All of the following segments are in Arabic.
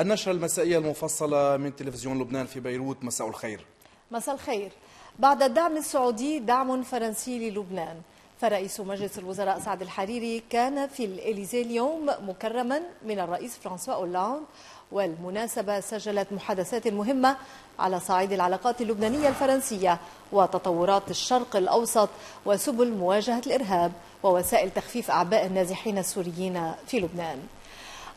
النشرة المسائية المفصلة من تلفزيون لبنان في بيروت مساء الخير مساء الخير بعد الدعم السعودي دعم فرنسي للبنان فرئيس مجلس الوزراء سعد الحريري كان في الإليزي اليوم مكرما من الرئيس فرانسوا أولاند والمناسبة سجلت محادثات مهمة على صعيد العلاقات اللبنانية الفرنسية وتطورات الشرق الأوسط وسبل مواجهة الإرهاب ووسائل تخفيف أعباء النازحين السوريين في لبنان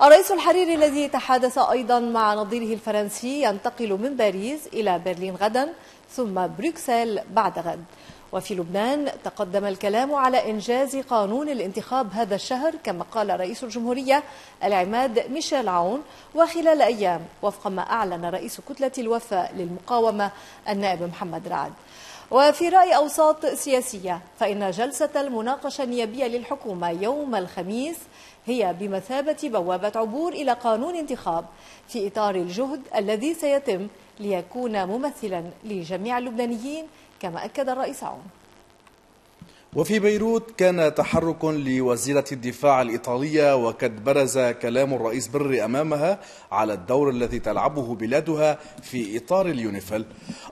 الرئيس الحريري الذي تحادث أيضا مع نظيره الفرنسي ينتقل من باريس إلى برلين غدا ثم بروكسل بعد غد وفي لبنان تقدم الكلام على إنجاز قانون الانتخاب هذا الشهر كما قال رئيس الجمهورية العماد ميشيل عون وخلال أيام وفق ما أعلن رئيس كتلة الوفاء للمقاومة النائب محمد رعد وفي رأي أوساط سياسية فإن جلسة المناقشة النيابية للحكومة يوم الخميس هي بمثابة بوابة عبور إلى قانون انتخاب في إطار الجهد الذي سيتم ليكون ممثلا لجميع اللبنانيين كما أكد الرئيس عون وفي بيروت كان تحرك لوزيرة الدفاع الإيطالية وقد برز كلام الرئيس بري أمامها على الدور الذي تلعبه بلادها في إطار اليونيفل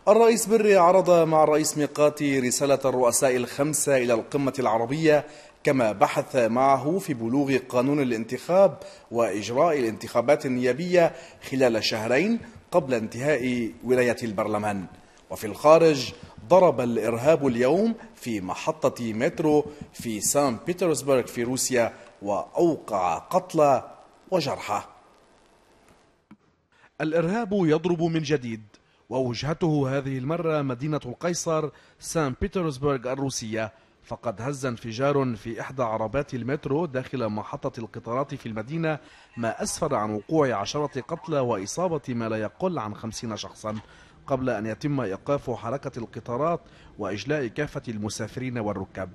الرئيس بري عرض مع الرئيس ميقاتي رسالة الرؤساء الخمسة إلى القمة العربية كما بحث معه في بلوغ قانون الانتخاب وإجراء الانتخابات النيابية خلال شهرين قبل انتهاء ولاية البرلمان وفي الخارج ضرب الإرهاب اليوم في محطة مترو في سان بيترسبرغ في روسيا وأوقع قتلى وجرحى الإرهاب يضرب من جديد ووجهته هذه المرة مدينة القيصر سان بيترسبرغ الروسية فقد هز انفجار في إحدى عربات المترو داخل محطة القطارات في المدينة ما أسفر عن وقوع عشرة قتلى وإصابة ما لا يقل عن خمسين شخصا قبل أن يتم إيقاف حركة القطارات وإجلاء كافة المسافرين والركاب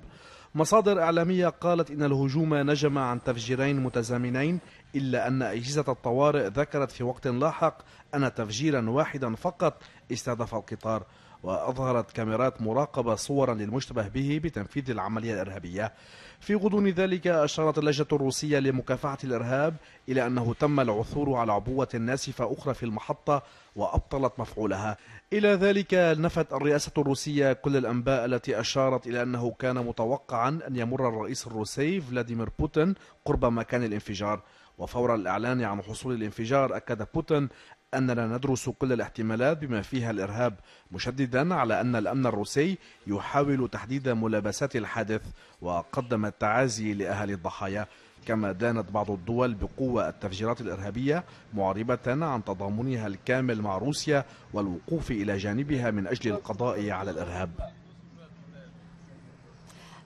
مصادر إعلامية قالت إن الهجوم نجم عن تفجيرين متزامنين إلا أن أجهزة الطوارئ ذكرت في وقت لاحق أن تفجيرا واحدا فقط استهدف القطار وأظهرت كاميرات مراقبة صورا للمشتبه به بتنفيذ العملية الإرهابية في غضون ذلك أشارت اللجنة الروسية لمكافحة الإرهاب إلى أنه تم العثور على عبوة ناسفة أخرى في المحطة وأبطلت مفعولها إلى ذلك نفت الرئاسة الروسية كل الأنباء التي أشارت إلى أنه كان متوقعا أن يمر الرئيس الروسي فلاديمير بوتين قرب مكان الانفجار وفور الإعلان عن حصول الانفجار أكد بوتين أننا ندرس كل الاحتمالات بما فيها الإرهاب مشددا على أن الأمن الروسي يحاول تحديد ملابسات الحادث وقدم التعازي لأهالي الضحايا كما دانت بعض الدول بقوة التفجيرات الإرهابية معربة عن تضامنها الكامل مع روسيا والوقوف إلى جانبها من أجل القضاء على الإرهاب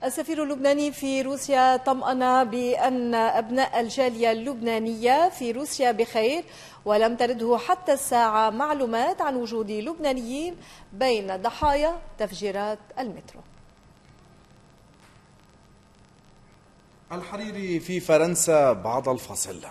السفير اللبناني في روسيا طمأن بأن أبناء الجالية اللبنانية في روسيا بخير ولم ترده حتى الساعة معلومات عن وجود لبنانيين بين ضحايا تفجيرات المترو الحريري في فرنسا بعد الفصل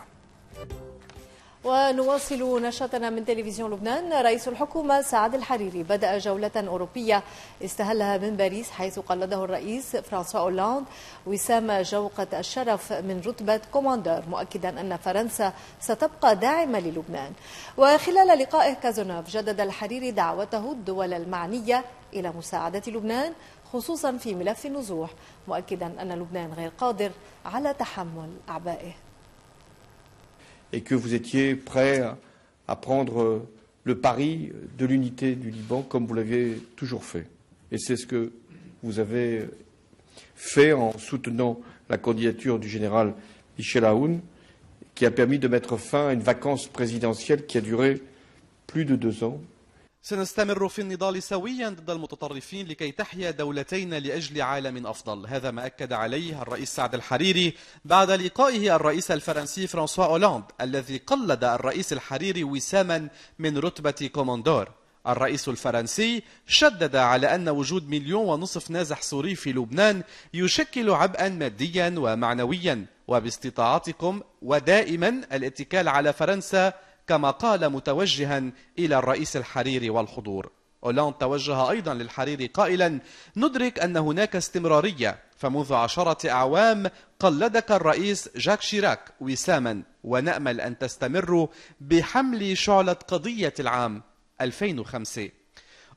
ونواصل نشاطنا من تلفزيون لبنان رئيس الحكومة سعد الحريري بدأ جولة أوروبية استهلها من باريس حيث قلده الرئيس فرانسوا أولاند وسام جوقة الشرف من رتبة كوماندر مؤكدا أن فرنسا ستبقى داعمة للبنان وخلال لقائه كازونوف جدد الحريري دعوته الدول المعنية إلى مساعدة لبنان خصوصا في ملف النزوح مؤكدا أن لبنان غير قادر على تحمل أعبائه et que vous étiez prêt à prendre euh, le pari de l'unité du Liban comme vous l'aviez toujours fait. Et c'est ce que vous avez fait en soutenant la candidature du général Michel Aoun, qui a permis de mettre fin à une vacance présidentielle qui a duré plus de deux ans سنستمر في النضال سويا ضد المتطرفين لكي تحيا دولتين لأجل عالم أفضل هذا ما أكد عليه الرئيس سعد الحريري بعد لقائه الرئيس الفرنسي فرانسوا أولاند الذي قلد الرئيس الحريري وساما من رتبة كوموندور. الرئيس الفرنسي شدد على أن وجود مليون ونصف نازح سوري في لبنان يشكل عبئا ماديا ومعنويا وباستطاعتكم ودائما الاتكال على فرنسا كما قال متوجها إلى الرئيس الحريري والحضور أولاند توجه أيضا للحريري قائلا ندرك أن هناك استمرارية فمنذ عشرة أعوام قلدك الرئيس جاك شيراك وساما ونأمل أن تستمر بحمل شعلة قضية العام 2005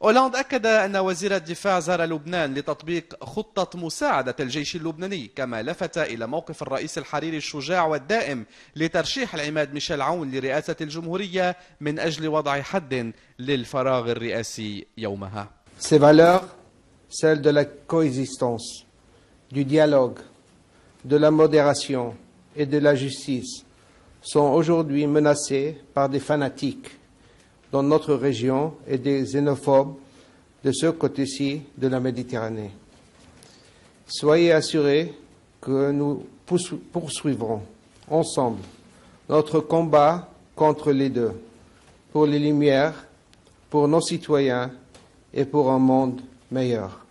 أولاند أكد أن وزير الدفاع زار لبنان لتطبيق خطة مساعدة الجيش اللبناني كما لفت إلى موقف الرئيس الحريري الشجاع والدائم لترشيح العماد ميشيل عون لرئاسة الجمهورية من أجل وضع حد للفراغ الرئاسي يومها Ces valeurs, celles de la coexistence, du dialogue, de la modération et de la justice, sont aujourd'hui menacées par des fanatiques dans notre région et des xénophobes de ce côté-ci de la Méditerranée. Soyez assurés que nous poursuivrons ensemble notre combat contre les deux, pour les Lumières, pour nos citoyens et pour un monde meilleur.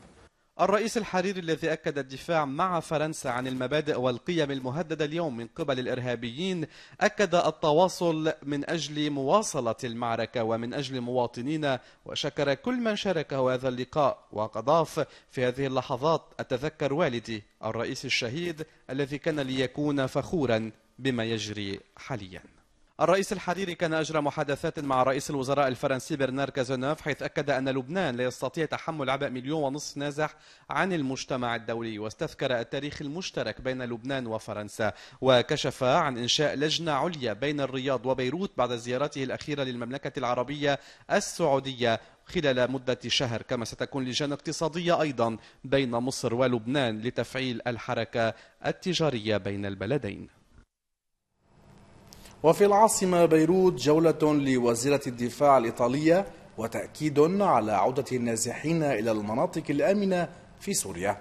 الرئيس الحريري الذي أكد الدفاع مع فرنسا عن المبادئ والقيم المهددة اليوم من قبل الإرهابيين أكد التواصل من أجل مواصلة المعركة ومن أجل مواطنينا وشكر كل من شارك هذا اللقاء وقد في هذه اللحظات أتذكر والدي الرئيس الشهيد الذي كان ليكون فخورا بما يجري حاليا الرئيس الحريري كان أجرى محادثات مع رئيس الوزراء الفرنسي برنار كازونوف حيث أكد أن لبنان لا يستطيع تحمل عبء مليون ونصف نازح عن المجتمع الدولي واستذكر التاريخ المشترك بين لبنان وفرنسا وكشف عن إنشاء لجنة عليا بين الرياض وبيروت بعد زيارته الأخيرة للمملكة العربية السعودية خلال مدة شهر كما ستكون لجان اقتصادية أيضا بين مصر ولبنان لتفعيل الحركة التجارية بين البلدين وفي العاصمة بيروت جولة لوزيرة الدفاع الإيطالية وتأكيد على عودة النازحين إلى المناطق الآمنة في سوريا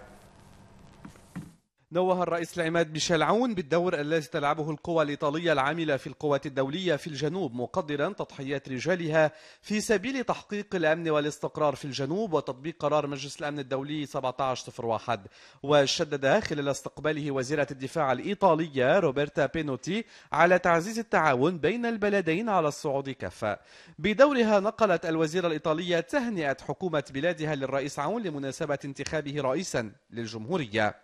نوه الرئيس العماد ميشيل عون بالدور الذي تلعبه القوى الإيطالية العاملة في القوات الدولية في الجنوب مقدرا تضحيات رجالها في سبيل تحقيق الأمن والاستقرار في الجنوب وتطبيق قرار مجلس الأمن الدولي 1701 وشدد خلال استقباله وزيرة الدفاع الإيطالية روبرتا بينوتي على تعزيز التعاون بين البلدين على الصعود كافة بدورها نقلت الوزيرة الإيطالية تهنئة حكومة بلادها للرئيس عون لمناسبة انتخابه رئيسا للجمهورية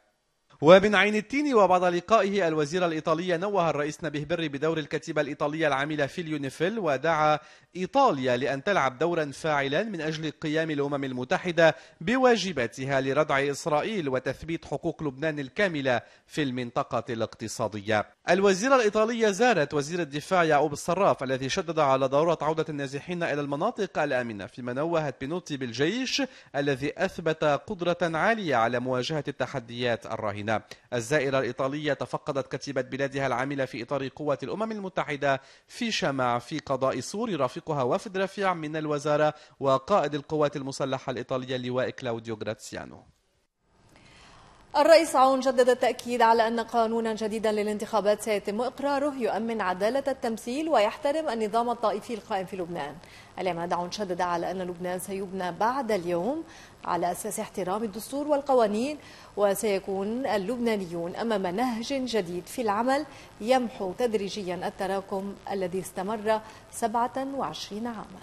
ومن عين التين وبعد لقائه الوزيرة الإيطالية نوه الرئيس نبيه بري بدور الكتيبة الإيطالية العاملة في اليونيفيل ودعا إيطاليا لأن تلعب دورا فاعلا من أجل قيام الأمم المتحدة بواجباتها لردع إسرائيل وتثبيت حقوق لبنان الكاملة في المنطقة الاقتصادية الوزيرة الإيطالية زارت وزير الدفاع يعقوب الصراف الذي شدد على ضرورة عودة النازحين إلى المناطق الآمنة فيما نوهت بينوتي بالجيش الذي أثبت قدرة عالية على مواجهة التحديات الراهنة المتحدة نعم. الزائرة الإيطالية تفقدت كتيبة بلادها العاملة في إطار قوة الأمم المتحدة في شمع في قضاء سوري رافقها وفد رفيع من الوزارة وقائد القوات المسلحة الإيطالية اللواء كلاوديو غراتسيانو الرئيس عون جدد التأكيد على أن قانونا جديدا للانتخابات سيتم إقراره يؤمن عدالة التمثيل ويحترم النظام الطائفي القائم في لبنان العماد عون شدد على أن لبنان سيبنى بعد اليوم على أساس احترام الدستور والقوانين وسيكون اللبنانيون أمام نهج جديد في العمل يمحو تدريجيا التراكم الذي استمر 27 عاماً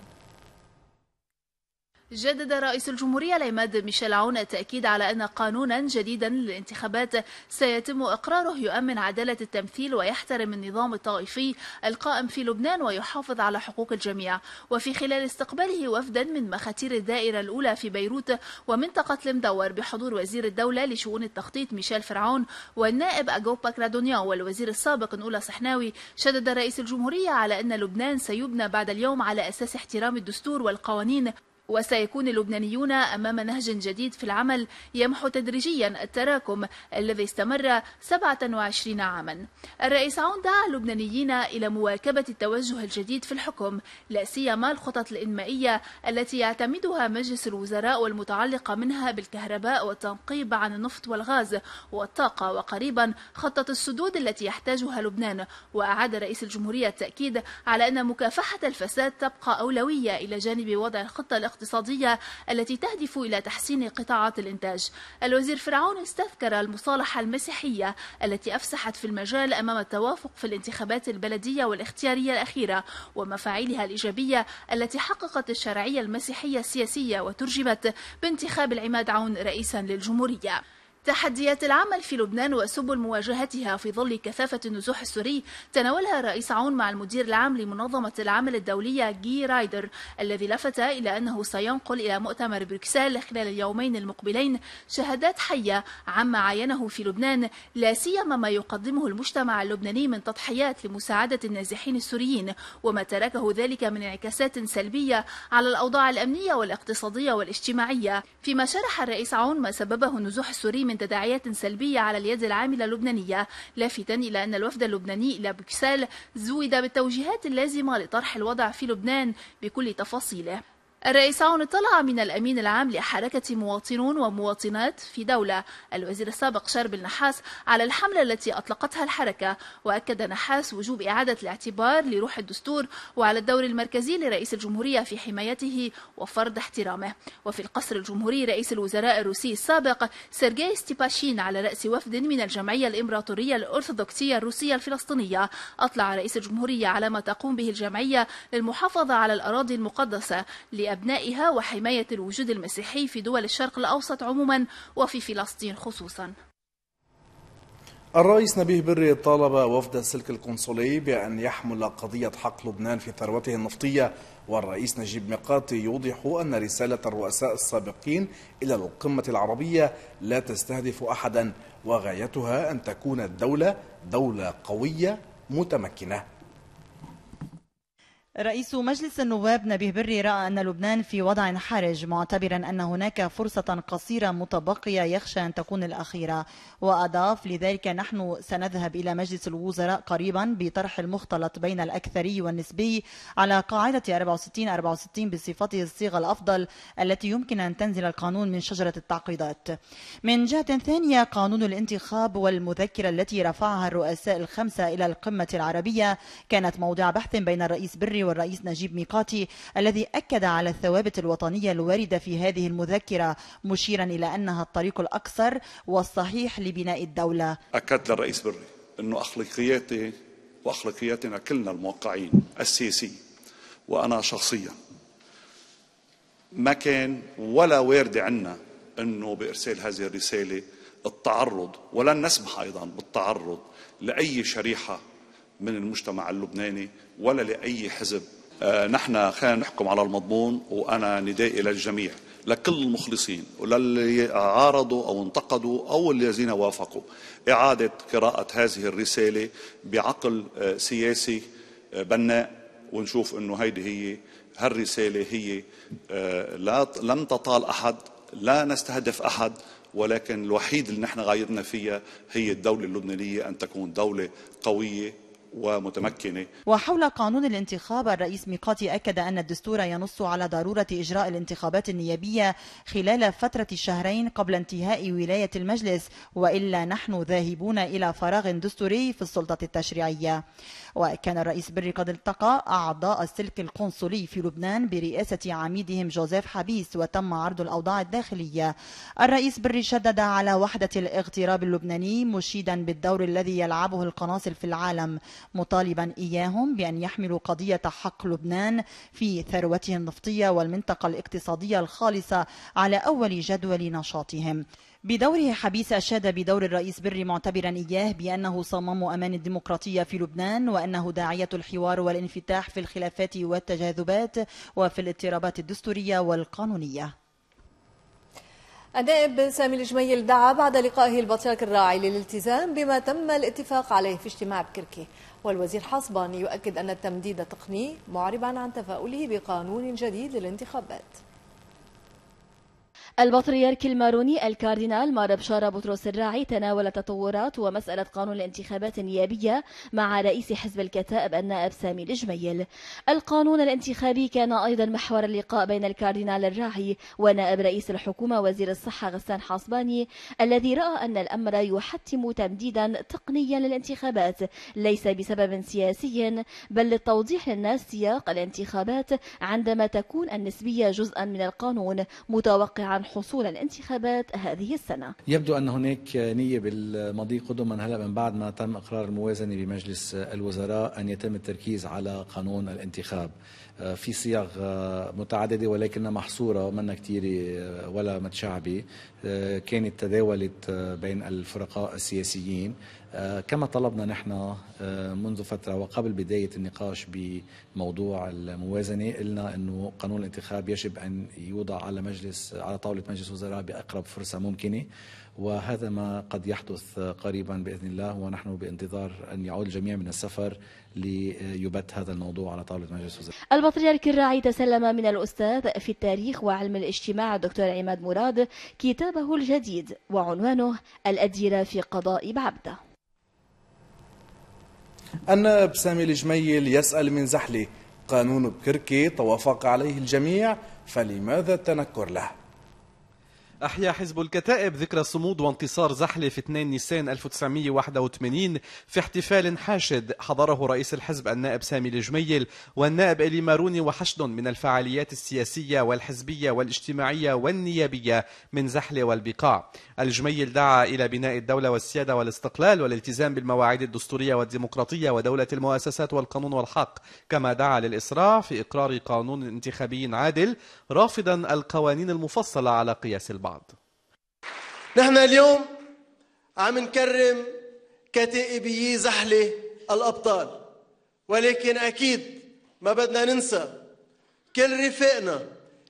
جدد رئيس الجمهورية العماد ميشيل عون التأكيد على أن قانونا جديدا للانتخابات سيتم إقراره يؤمن عدالة التمثيل ويحترم النظام الطائفي القائم في لبنان ويحافظ على حقوق الجميع وفي خلال استقباله وفدا من مخاتير الدائرة الأولى في بيروت ومنطقة المدور بحضور وزير الدولة لشؤون التخطيط ميشيل فرعون والنائب أجوبا كرادونيان والوزير السابق نولا صحناوي شدد رئيس الجمهورية على أن لبنان سيبنى بعد اليوم على أساس احترام الدستور والقوانين وسيكون اللبنانيون أمام نهج جديد في العمل يمحو تدريجيا التراكم الذي استمر 27 عاما الرئيس عون دعا اللبنانيين إلى مواكبة التوجه الجديد في الحكم لا سيما الخطط الإنمائية التي يعتمدها مجلس الوزراء والمتعلقة منها بالكهرباء والتنقيب عن النفط والغاز والطاقة وقريبا خطة السدود التي يحتاجها لبنان وأعاد رئيس الجمهورية التأكيد على أن مكافحة الفساد تبقى أولوية إلى جانب وضع الخطة الاقتصادية التي تهدف إلى تحسين قطاعات الإنتاج الوزير فرعون استذكر المصالحة المسيحية التي أفسحت في المجال أمام التوافق في الانتخابات البلدية والاختيارية الأخيرة ومفاعيلها الإيجابية التي حققت الشرعية المسيحية السياسية وترجمت بانتخاب العماد عون رئيسا للجمهورية تحديات العمل في لبنان وسبل مواجهتها في ظل كثافة النزوح السوري تناولها رئيس عون مع المدير العام لمنظمة العمل الدولية جي رايدر الذي لفت إلى أنه سينقل إلى مؤتمر بروكسل خلال اليومين المقبلين شهادات حية عما عاينه في لبنان لا سيما ما يقدمه المجتمع اللبناني من تضحيات لمساعدة النازحين السوريين وما تركه ذلك من انعكاسات سلبية على الأوضاع الأمنية والاقتصادية والاجتماعية فيما شرح الرئيس عون ما سببه النزوح السوري من من تداعيات سلبية على اليد العاملة اللبنانية لافتا إلى أن الوفد اللبناني إلى بوكسال زود بالتوجيهات اللازمة لطرح الوضع في لبنان بكل تفاصيله الرئيس عون اطلع من الأمين العام لحركة مواطنون ومواطنات في دولة الوزير السابق شرب النحاس على الحملة التي أطلقتها الحركة وأكد نحاس وجوب إعادة الاعتبار لروح الدستور وعلى الدور المركزي لرئيس الجمهورية في حمايته وفرض احترامه وفي القصر الجمهوري رئيس الوزراء الروسي السابق سيرجي ستيباشين على رأس وفد من الجمعية الإمبراطورية الأرثوذكسية الروسية الفلسطينية أطلع رئيس الجمهورية على ما تقوم به الجمعية للمحافظة على الأراضي المقدسة أبنائها وحماية الوجود المسيحي في دول الشرق الأوسط عموما وفي فلسطين خصوصا الرئيس نبيه بري طالب وفد السلك القنصلي بأن يحمل قضية حق لبنان في ثروته النفطية والرئيس نجيب ميقاتي يوضح أن رسالة الرؤساء السابقين إلى القمة العربية لا تستهدف أحدا وغايتها أن تكون الدولة دولة قوية متمكنة رئيس مجلس النواب نبيه بري رأى أن لبنان في وضع حرج معتبرا أن هناك فرصة قصيرة متبقية يخشى أن تكون الأخيرة وأضاف لذلك نحن سنذهب إلى مجلس الوزراء قريبا بطرح المختلط بين الأكثري والنسبي على قاعدة 64-64 بصفته الصيغة الأفضل التي يمكن أن تنزل القانون من شجرة التعقيدات من جهة ثانية قانون الانتخاب والمذكرة التي رفعها الرؤساء الخمسة إلى القمة العربية كانت موضع بحث بين الرئيس بري والرئيس نجيب ميقاتي الذي أكد على الثوابت الوطنية الواردة في هذه المذكرة مشيرا إلى أنها الطريق الأكثر والصحيح لبناء الدولة أكد للرئيس بري أنه أخلاقياتي وأخلاقياتنا كلنا الموقعين السياسي وأنا شخصيا ما كان ولا واردة عنا أنه بإرسال هذه الرسالة التعرض ولن نسمح أيضا بالتعرض لأي شريحة من المجتمع اللبناني ولا لأي حزب آه، نحن خلينا نحكم على المضمون وأنا ندائي للجميع لكل المخلصين وللي عارضوا أو انتقدوا أو الذين وافقوا إعادة قراءة هذه الرسالة بعقل آه، سياسي آه، بناء ونشوف أنه هيدي هي هالرسالة هي لا لم تطال أحد لا نستهدف أحد ولكن الوحيد اللي نحن غايتنا فيها هي الدولة اللبنانية أن تكون دولة قوية ومتمكنة وحول قانون الانتخاب الرئيس ميقاتي أكد أن الدستور ينص على ضرورة إجراء الانتخابات النيابية خلال فترة شهرين قبل انتهاء ولاية المجلس وإلا نحن ذاهبون إلى فراغ دستوري في السلطة التشريعية وكان الرئيس بري قد التقى أعضاء السلك القنصلي في لبنان برئاسة عميدهم جوزيف حبيس وتم عرض الأوضاع الداخلية الرئيس بري شدد على وحدة الاغتراب اللبناني مشيدا بالدور الذي يلعبه القناصل في العالم مطالبا إياهم بأن يحملوا قضية حق لبنان في ثروته النفطية والمنطقة الاقتصادية الخالصة على أول جدول نشاطهم بدوره حبيس أشاد بدور الرئيس بري معتبرا إياه بأنه صمام أمان الديمقراطية في لبنان وأنه داعية الحوار والانفتاح في الخلافات والتجاذبات وفي الاضطرابات الدستورية والقانونية النائب سامي الجميل دعا بعد لقائه البطياك الراعي للالتزام بما تم الاتفاق عليه في اجتماع بكركي والوزير حصبان يؤكد أن التمديد تقني معربا عن تفاؤله بقانون جديد للانتخابات البطريرك الماروني الكاردينال مار بشارة بطرس الراعي تناول تطورات ومسألة قانون الانتخابات النيابية مع رئيس حزب الكتائب النائب سامي الجميل القانون الانتخابي كان أيضا محور اللقاء بين الكاردينال الراعي ونائب رئيس الحكومة وزير الصحة غسان حصباني الذي رأى أن الأمر يحتم تمديدا تقنيا للانتخابات ليس بسبب سياسي بل للتوضيح للناس سياق الانتخابات عندما تكون النسبية جزءا من القانون متوقعا حصول الانتخابات هذه السنة يبدو أن هناك نية بالمضي قدما هلا من بعد ما تم إقرار الموازنة بمجلس الوزراء أن يتم التركيز على قانون الانتخاب آه، في صيغ آه، متعددة ولكنها محصورة منا كتير آه، ولا متشعبة كانت تداولت بين الفرقاء السياسيين كما طلبنا نحن منذ فترة وقبل بداية النقاش بموضوع الموازنة قلنا أنه قانون الانتخاب يجب أن يوضع على مجلس على طاولة مجلس وزراء بأقرب فرصة ممكنة وهذا ما قد يحدث قريبا باذن الله ونحن بانتظار ان يعود الجميع من السفر ليبت هذا الموضوع على طاوله مجلس الوزراء. البطريرك الراعي تسلم من الاستاذ في التاريخ وعلم الاجتماع الدكتور عماد مراد كتابه الجديد وعنوانه الاديره في قضاء بعبده. النائب سامي الجميل يسال من زحله قانون بكركي توافق عليه الجميع فلماذا التنكر له؟ أحيا حزب الكتائب ذكرى صمود وانتصار زحلة في 2 نيسان 1981 في احتفال حاشد حضره رئيس الحزب النائب سامي الجميل والنائب إلي ماروني وحشد من الفعاليات السياسية والحزبية والاجتماعية والنيابية من زحلة والبقاع الجميل دعا إلى بناء الدولة والسيادة والاستقلال والالتزام بالمواعيد الدستورية والديمقراطية ودولة المؤسسات والقانون والحق كما دعا للإسراع في إقرار قانون انتخابي عادل رافضا القوانين المفصلة على قياس البعض بعض نحن اليوم عم نكرم كتائبي زحلة الأبطال ولكن أكيد ما بدنا ننسى كل رفاقنا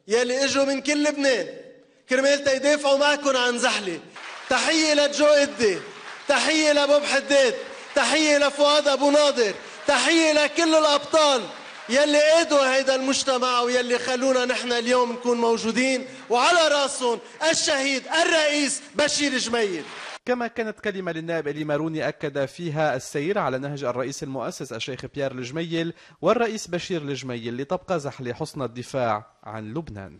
يلي اجوا من كل لبنان كرمال تيدافعوا معكم عن زحلة تحية لجو إدي تحية لبوب حداد تحية لفؤاد أبو ناظر تحية لكل الأبطال يلي قادوا هيدا المجتمع ويلي خلونا نحن اليوم نكون موجودين وعلى راسهم الشهيد الرئيس بشير جميل كما كانت كلمة للنائب إلي ماروني أكد فيها السير على نهج الرئيس المؤسس الشيخ بيير الجميل والرئيس بشير الجميل لتبقى زحل حصن الدفاع عن لبنان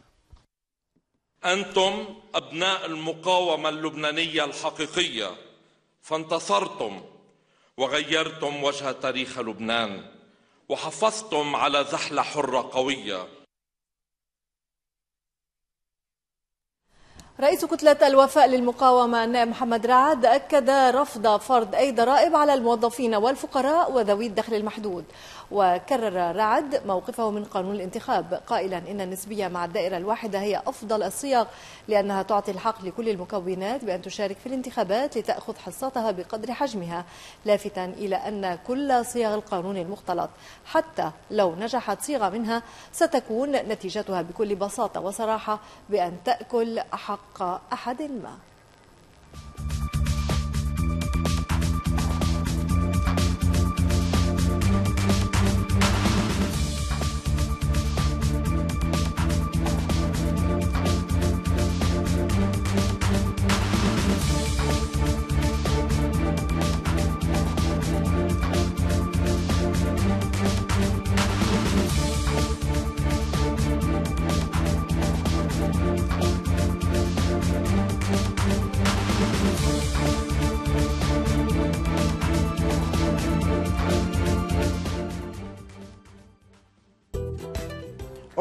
أنتم أبناء المقاومة اللبنانية الحقيقية فانتصرتم وغيرتم وجه تاريخ لبنان وحافظتم على زحلة حرة قوية رئيس كتلة الوفاء للمقاومة النائب محمد رعد أكد رفض فرض أي ضرائب على الموظفين والفقراء وذوي الدخل المحدود وكرر رعد موقفه من قانون الانتخاب قائلا إن النسبية مع الدائرة الواحدة هي أفضل الصيغ لأنها تعطي الحق لكل المكونات بأن تشارك في الانتخابات لتأخذ حصتها بقدر حجمها لافتا إلى أن كل صيغ القانون المختلط حتى لو نجحت صيغة منها ستكون نتيجتها بكل بساطة وصراحة بأن تأكل حق أحد ما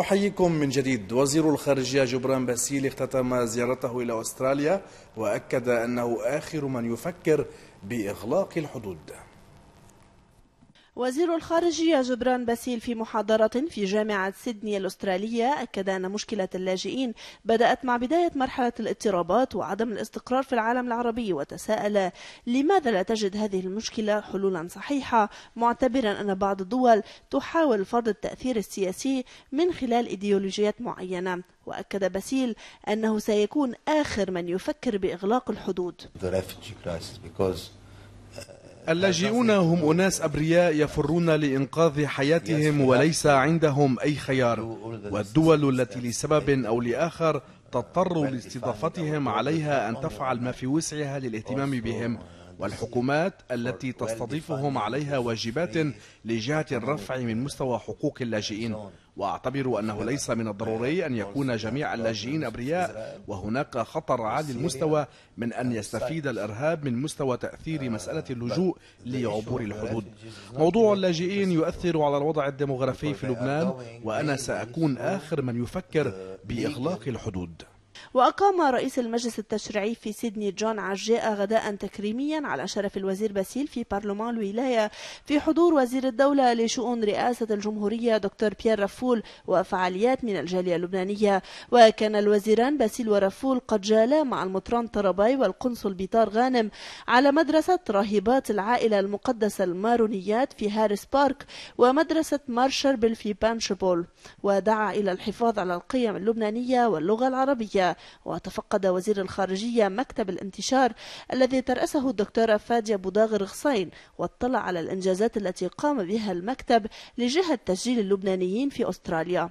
أحييكم من جديد وزير الخارجية جبران باسيل اختتم زيارته إلى أستراليا وأكد أنه آخر من يفكر بإغلاق الحدود وزير الخارجية جبران باسيل في محاضرة في جامعة سيدني الأسترالية أكد أن مشكلة اللاجئين بدأت مع بداية مرحلة الاضطرابات وعدم الاستقرار في العالم العربي وتساءل لماذا لا تجد هذه المشكلة حلولا صحيحة معتبرا أن بعض الدول تحاول فرض التأثير السياسي من خلال إيديولوجيات معينة وأكد باسيل أنه سيكون آخر من يفكر بإغلاق الحدود. اللاجئون هم أناس أبرياء يفرون لإنقاذ حياتهم وليس عندهم أي خيار والدول التي لسبب أو لآخر تضطر لاستضافتهم عليها أن تفعل ما في وسعها للاهتمام بهم والحكومات التي تستضيفهم عليها واجبات لجهة الرفع من مستوى حقوق اللاجئين وأعتبر أنه ليس من الضروري أن يكون جميع اللاجئين أبرياء وهناك خطر عالي المستوى من أن يستفيد الإرهاب من مستوى تأثير مسألة اللجوء لعبور الحدود موضوع اللاجئين يؤثر على الوضع الديمغرافي في لبنان وأنا سأكون آخر من يفكر بإغلاق الحدود وأقام رئيس المجلس التشريعي في سيدني جون عجاء غداء تكريميا على شرف الوزير باسيل في برلمان الولاية في حضور وزير الدولة لشؤون رئاسة الجمهورية دكتور بيير رفول وفعاليات من الجالية اللبنانية وكان الوزيران باسيل ورفول قد جالا مع المطران طرباي والقنصل بيطار غانم على مدرسة راهبات العائلة المقدسة المارونيات في هاريس بارك ومدرسة مارشربل في بانشبول ودعا إلى الحفاظ على القيم اللبنانية واللغة العربية وتفقد وزير الخارجية مكتب الانتشار الذي ترأسه الدكتورة فادية بوداغر غصين واطلع على الإنجازات التي قام بها المكتب لجهة تسجيل اللبنانيين في أستراليا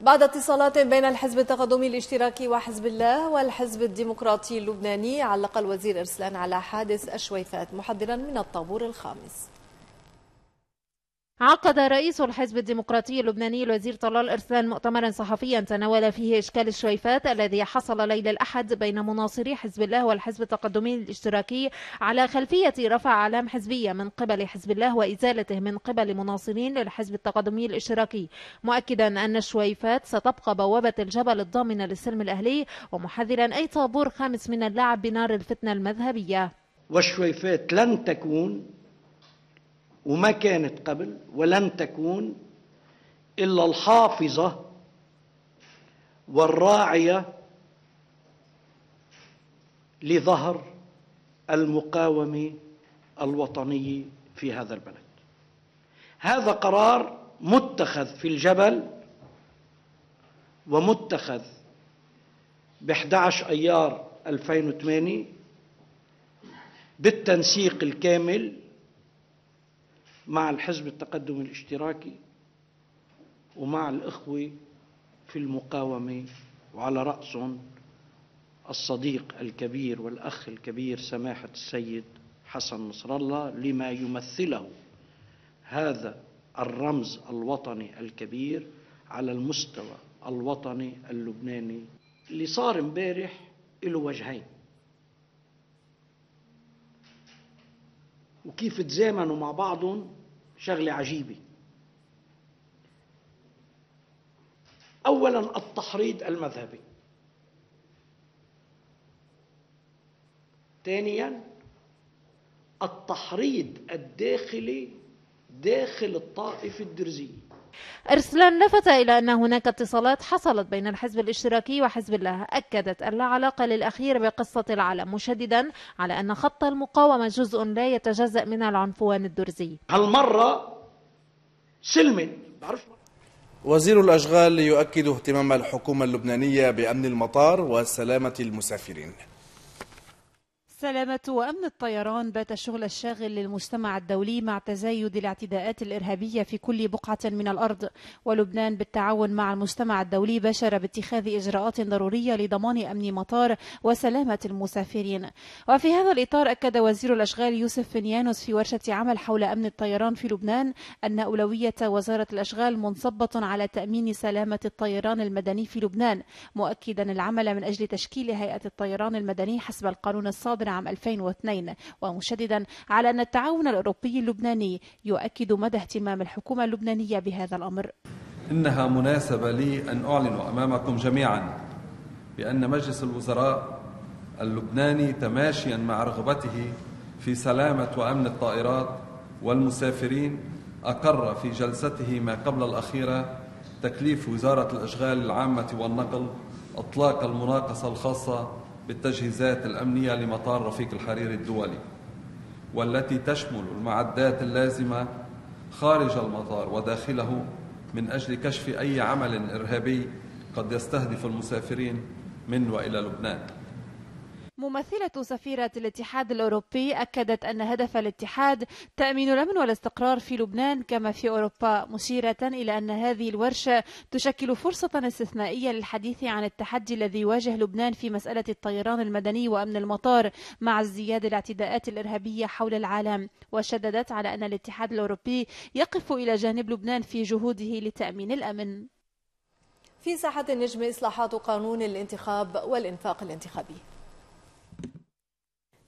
بعد اتصالات بين الحزب التقدمي الاشتراكي وحزب الله والحزب الديمقراطي اللبناني علق الوزير ارسلان على حادث الشويفات محذرا من الطابور الخامس عقد رئيس الحزب الديمقراطي اللبناني الوزير طلال أرسلان مؤتمرا صحفيا تناول فيه إشكال الشويفات الذي حصل ليلة الأحد بين مناصري حزب الله والحزب التقدمي الاشتراكي على خلفية رفع أعلام حزبية من قبل حزب الله وإزالته من قبل مناصرين للحزب التقدمي الاشتراكي مؤكدا أن الشويفات ستبقى بوابة الجبل الضامنة للسلم الأهلي ومحذرا أي طابور خامس من اللعب بنار الفتنة المذهبية والشويفات لن تكون وما كانت قبل ولن تكون إلا الحافظة والراعية لظهر المقاومة الوطنية في هذا البلد هذا قرار متخذ في الجبل ومتخذ ب 11 ايار 2008 بالتنسيق الكامل مع الحزب التقدم الاشتراكي ومع الإخوة في المقاومة وعلى رأسهم الصديق الكبير والأخ الكبير سماحة السيد حسن نصر الله لما يمثله هذا الرمز الوطني الكبير على المستوى الوطني اللبناني اللي صار امبارح له وجهين وكيف تزامنوا مع بعضهم شغلة عجيبة أولا التحريض المذهبي ثانيا التحريض الداخلي داخل الطائفة الدرزية أرسلان لفت إلى أن هناك اتصالات حصلت بين الحزب الاشتراكي وحزب الله أكدت أن لا علاقة للأخير بقصة العلم مشددا على أن خط المقاومة جزء لا يتجزأ من العنفوان الدرزي هالمرة سلمي بعرف وزير الأشغال يؤكد اهتمام الحكومة اللبنانية بأمن المطار وسلامة المسافرين سلامة وأمن الطيران بات الشغل الشاغل للمجتمع الدولي مع تزايد الاعتداءات الإرهابية في كل بقعة من الأرض ولبنان بالتعاون مع المجتمع الدولي بشر باتخاذ إجراءات ضرورية لضمان أمن مطار وسلامة المسافرين وفي هذا الإطار أكد وزير الأشغال يوسف فينيانوس في ورشة عمل حول أمن الطيران في لبنان أن أولوية وزارة الأشغال منصبة على تأمين سلامة الطيران المدني في لبنان مؤكدا العمل من أجل تشكيل هيئة الطيران المدني حسب القانون الصادر عام 2002 ومشددا على أن التعاون الأوروبي اللبناني يؤكد مدى اهتمام الحكومة اللبنانية بهذا الأمر إنها مناسبة لي أن أعلن أمامكم جميعا بأن مجلس الوزراء اللبناني تماشيا مع رغبته في سلامة وأمن الطائرات والمسافرين أقر في جلسته ما قبل الأخيرة تكليف وزارة الأشغال العامة والنقل إطلاق المناقصة الخاصة بالتجهيزات الأمنية لمطار رفيق الحرير الدولي والتي تشمل المعدات اللازمة خارج المطار وداخله من أجل كشف أي عمل إرهابي قد يستهدف المسافرين من وإلى لبنان ممثلة سفيرة الاتحاد الأوروبي أكدت أن هدف الاتحاد تأمين الأمن والاستقرار في لبنان كما في أوروبا مشيرة إلى أن هذه الورشة تشكل فرصة استثنائية للحديث عن التحدي الذي يواجه لبنان في مسألة الطيران المدني وأمن المطار مع ازدياد الاعتداءات الإرهابية حول العالم وشددت على أن الاتحاد الأوروبي يقف إلى جانب لبنان في جهوده لتأمين الأمن في ساحة النجم إصلاحات قانون الانتخاب والإنفاق الانتخابي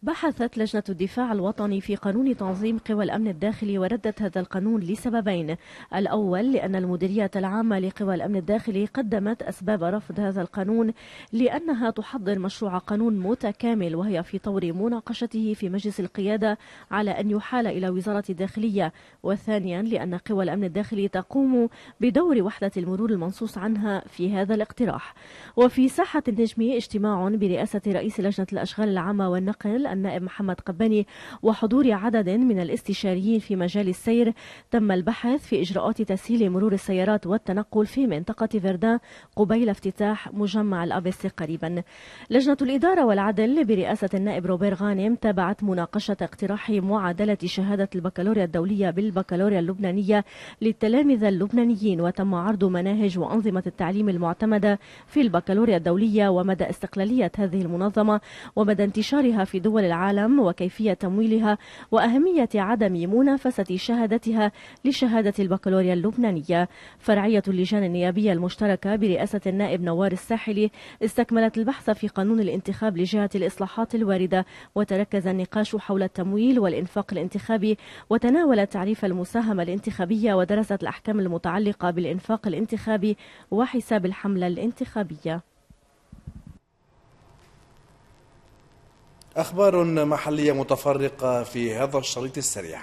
بحثت لجنة الدفاع الوطني في قانون تنظيم قوى الأمن الداخلي وردت هذا القانون لسببين الأول لأن المديرية العامة لقوى الأمن الداخلي قدمت أسباب رفض هذا القانون لأنها تحضر مشروع قانون متكامل وهي في طور مناقشته في مجلس القيادة على أن يحال إلى وزارة الداخلية وثانيا لأن قوى الأمن الداخلي تقوم بدور وحدة المرور المنصوص عنها في هذا الاقتراح وفي ساحة النجمي اجتماع برئاسة رئيس لجنة الأشغال العامة والنقل النائب محمد قباني وحضور عدد من الاستشاريين في مجال السير تم البحث في إجراءات تسهيل مرور السيارات والتنقل في منطقة فيردان قبيل افتتاح مجمع الأبسي قريبا لجنة الإدارة والعدل برئاسة النائب روبير غانم تابعت مناقشة اقتراح معادلة شهادة البكالوريا الدولية بالبكالوريا اللبنانية للتلامذة اللبنانيين وتم عرض مناهج وأنظمة التعليم المعتمدة في البكالوريا الدولية ومدى استقلالية هذه المنظمة ومدى انتشارها في دول دول العالم وكيفية تمويلها وأهمية عدم منافسة شهادتها لشهادة البكالوريا اللبنانية فرعية اللجان النيابية المشتركة برئاسة النائب نوار الساحلي استكملت البحث في قانون الانتخاب لجهة الإصلاحات الواردة وتركز النقاش حول التمويل والإنفاق الانتخابي وتناول تعريف المساهمة الانتخابية ودرست الأحكام المتعلقة بالإنفاق الانتخابي وحساب الحملة الانتخابية أخبار محلية متفرقة في هذا الشريط السريع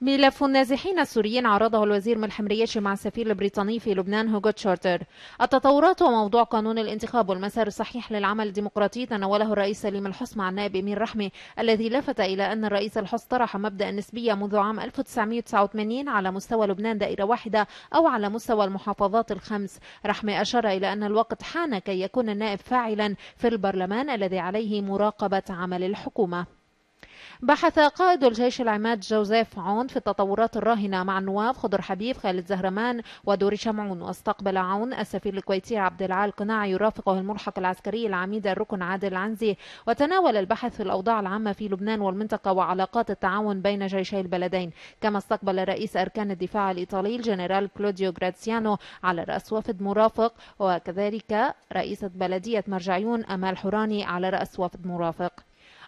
ملف النازحين السوريين عرضه الوزير ملحم رياشي مع السفير البريطاني في لبنان هوجو تشارتر التطورات وموضوع قانون الانتخاب والمسار الصحيح للعمل الديمقراطي تناوله الرئيس سليم الحص مع النائب امير رحمي الذي لفت الى ان الرئيس الحص طرح مبدا النسبيه منذ عام 1989 على مستوى لبنان دائره واحده او على مستوى المحافظات الخمس رحمي اشار الى ان الوقت حان كي يكون النائب فاعلا في البرلمان الذي عليه مراقبه عمل الحكومه بحث قائد الجيش العماد جوزيف عون في التطورات الراهنة مع النواب خضر حبيب خالد زهرمان ودوري شمعون واستقبل عون السفير الكويتي عبد العال قناعي يرافقه الملحق العسكري العميد الركن عادل عنزي وتناول البحث في الأوضاع العامة في لبنان والمنطقة وعلاقات التعاون بين جيشي البلدين كما استقبل رئيس أركان الدفاع الإيطالي الجنرال كلوديو غراتسيانو على رأس وفد مرافق وكذلك رئيسة بلدية مرجعيون أمال حوراني على رأس وفد مرافق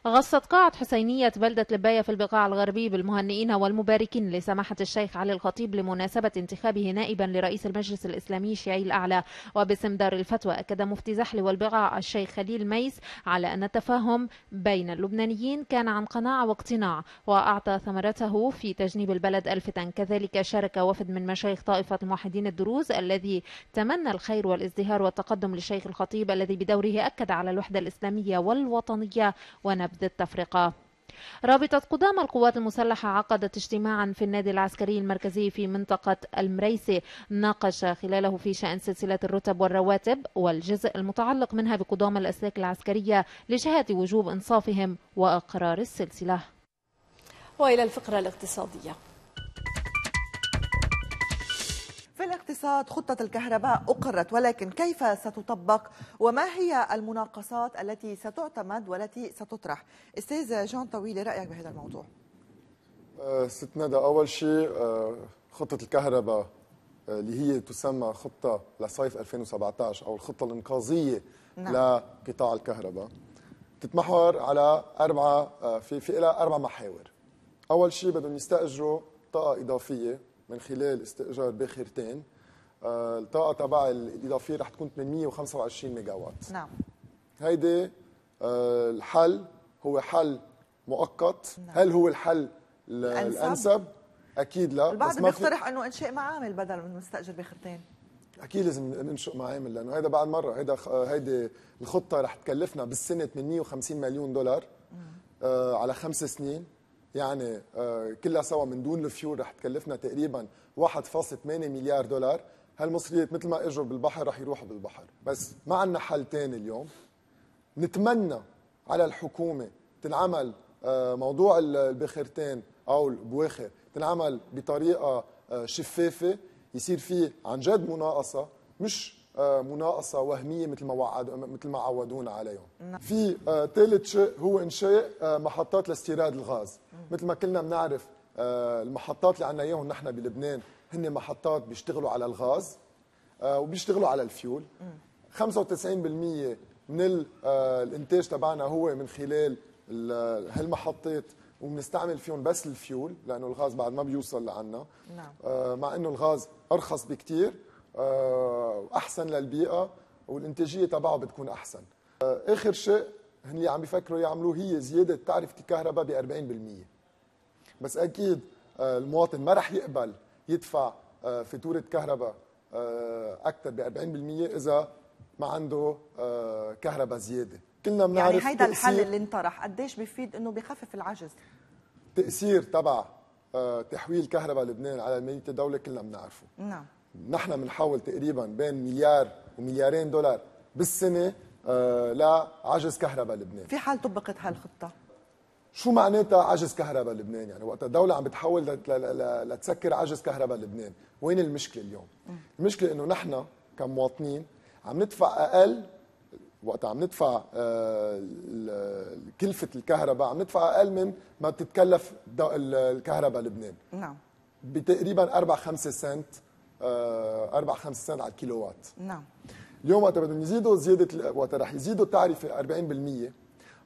غصت قاعة حسينية بلدة لباية في البقاع الغربي بالمهنئين والمباركين لسماحة الشيخ علي الخطيب لمناسبة انتخابه نائبا لرئيس المجلس الإسلامي الشيعي الأعلى وباسم دار الفتوى أكد مفتي زحل والبقاع الشيخ خليل ميس على أن التفاهم بين اللبنانيين كان عن قناعة واقتناع وأعطى ثمرته في تجنيب البلد ألفتا كذلك شارك وفد من مشايخ طائفة الموحدين الدروز الذي تمنى الخير والازدهار والتقدم للشيخ الخطيب الذي بدوره أكد على الوحدة الإسلامية والوطنية ونبقى. نبذ التفرقة رابطة قدام القوات المسلحة عقدت اجتماعا في النادي العسكري المركزي في منطقة المريسي ناقش خلاله في شأن سلسلة الرتب والرواتب والجزء المتعلق منها بقدام الأسلاك العسكرية لجهة وجوب إنصافهم وإقرار السلسلة وإلى الفقرة الاقتصادية في الاقتصاد خطة الكهرباء أقرت ولكن كيف ستطبق وما هي المناقصات التي ستعتمد والتي ستطرح أستاذ جون طويل رأيك بهذا الموضوع آه، ست ندى أول شيء آه، خطة الكهرباء آه، اللي هي تسمى خطة لصيف 2017 أو الخطة الإنقاذية نعم. لقطاع الكهرباء تتمحور على أربعة في في إلى أربع محاور أول شيء بدهم يستأجروا طاقة إضافية من خلال استئجار باخرتين آه، الطاقه تبع الاضافيه رح تكون 825 ميجا وات نعم هيدي آه، الحل هو حل مؤقت نعم. هل هو الحل الانسب, الأنسب؟ اكيد لا البعض بيقترح انه انشاء معامل بدل من مستاجر باخرتين اكيد لازم ننشئ معامل لانه هيدا بعد مره هيدا آه، هيدي الخطه رح تكلفنا بالسنه 850 مليون دولار آه على خمس سنين يعني آه، كلها سوا من دون الفيول رح تكلفنا تقريبا 1.8 مليار دولار هالمصريات مثل ما اجوا بالبحر رح يروحوا بالبحر بس ما عندنا حل ثاني اليوم نتمنى على الحكومه تنعمل آه، موضوع البخرتين او البواخر تنعمل بطريقه آه، شفافه يصير في عن جد مناقصه مش مناقصه وهميه مثل ما وعد مثل ما عودونا عليهم نعم. في ثالث شيء هو انشاء محطات لاستيراد الغاز مثل ما كلنا بنعرف آه، المحطات اللي عندنا اياهم نحن بلبنان هن محطات بيشتغلوا على الغاز آه، وبيشتغلوا على الفيول 95% من آه، الانتاج تبعنا هو من خلال هالمحطات وبنستعمل فيهم بس الفيول لانه الغاز بعد ما بيوصل لعنا نعم. مع انه الغاز ارخص بكثير واحسن للبيئه والانتاجيه تبعه بتكون احسن اخر شيء اللي عم بيفكروا يعملوه هي زياده تعرفه الكهرباء ب 40% بس اكيد آه، المواطن ما رح يقبل يدفع آه، فاتوره كهرباء آه، اكثر ب 40% اذا ما عنده كهرباء زياده كلنا يعني بنعرف يعني هيدا الحل اللي انطرح قديش بيفيد انه بخفف العجز تاثير تبع تحويل كهرباء لبنان على مية الدولة كلنا بنعرفه نعم نحن بنحاول تقريبا بين مليار ومليارين دولار بالسنة لعجز كهرباء لبنان في حال طبقت هالخطة شو معناتها عجز كهرباء لبنان يعني وقت الدولة عم بتحاول لتسكر عجز كهرباء لبنان وين المشكلة اليوم المشكلة انه نحن كمواطنين عم ندفع اقل وقت عم ندفع آه، كلفة الكهرباء عم ندفع اقل من ما بتتكلف الكهرباء لبنان نعم بتقريبا 4 5 سنت 4 آه، 5 سنت على الكيلو وات نعم اليوم وقت بدهم يزيدوا زياده وقت رح يزيدوا التعرفه 40%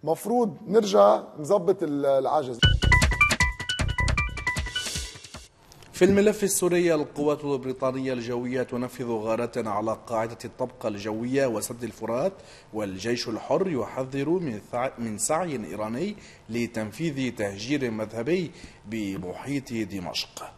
مفروض نرجع نظبط العجز في الملف السوري القوات البريطانية الجوية تنفذ غارات على قاعدة الطبقة الجوية وسد الفرات والجيش الحر يحذر من من سعي إيراني لتنفيذ تهجير مذهبي بمحيط دمشق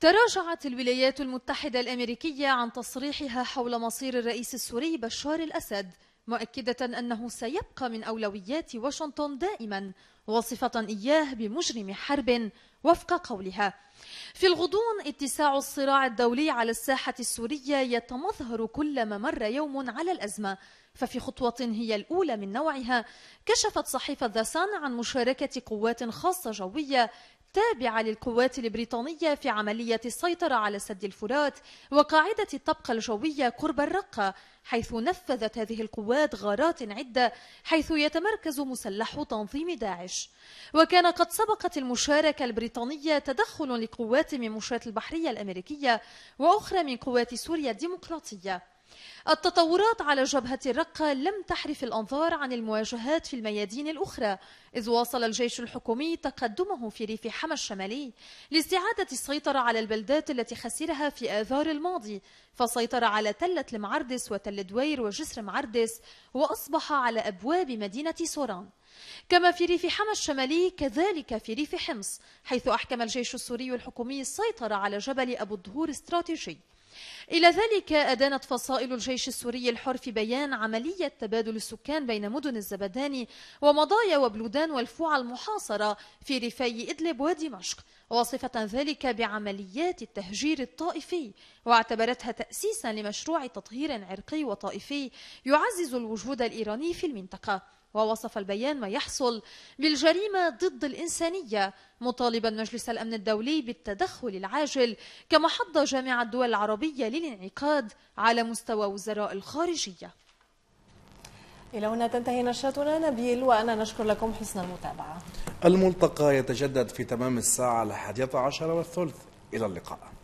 تراجعت الولايات المتحدة الأمريكية عن تصريحها حول مصير الرئيس السوري بشار الأسد مؤكدة أنه سيبقى من أولويات واشنطن دائما وصفة إياه بمجرم حرب وفق قولها في الغضون اتساع الصراع الدولي على الساحة السورية يتمظهر كلما مر يوم على الأزمة ففي خطوة هي الأولى من نوعها كشفت صحيفة ذا سان عن مشاركة قوات خاصة جوية تابعة للقوات البريطانية في عملية السيطرة على سد الفرات وقاعدة الطبقة الجوية قرب الرقة حيث نفذت هذه القوات غارات عدة حيث يتمركز مسلح تنظيم داعش وكان قد سبقت المشاركة البريطانية تدخل لقوات من مشاة البحرية الأمريكية وأخرى من قوات سوريا الديمقراطية التطورات على جبهة الرقة لم تحرف الأنظار عن المواجهات في الميادين الأخرى إذ واصل الجيش الحكومي تقدمه في ريف حما الشمالي لاستعادة السيطرة على البلدات التي خسرها في آذار الماضي فسيطر على تلة المعردس وتل دوير وجسر معردس وأصبح على أبواب مدينة سوران كما في ريف حما الشمالي كذلك في ريف حمص حيث أحكم الجيش السوري الحكومي السيطرة على جبل أبو الدهور استراتيجي إلى ذلك أدانت فصائل الجيش السوري الحر في بيان عملية تبادل السكان بين مدن الزبداني ومضايا وبلودان والفوع المحاصرة في ريفي إدلب ودمشق وصفة ذلك بعمليات التهجير الطائفي واعتبرتها تأسيسا لمشروع تطهير عرقي وطائفي يعزز الوجود الإيراني في المنطقة ووصف البيان ما يحصل بالجريمة ضد الإنسانية مطالبا مجلس الأمن الدولي بالتدخل العاجل كما حض جامعة الدول العربية للانعقاد على مستوى وزراء الخارجية إلى هنا تنتهي نشرتنا نبيل وأنا نشكر لكم حسن المتابعة الملتقى يتجدد في تمام الساعة الحادية عشر والثلث إلى اللقاء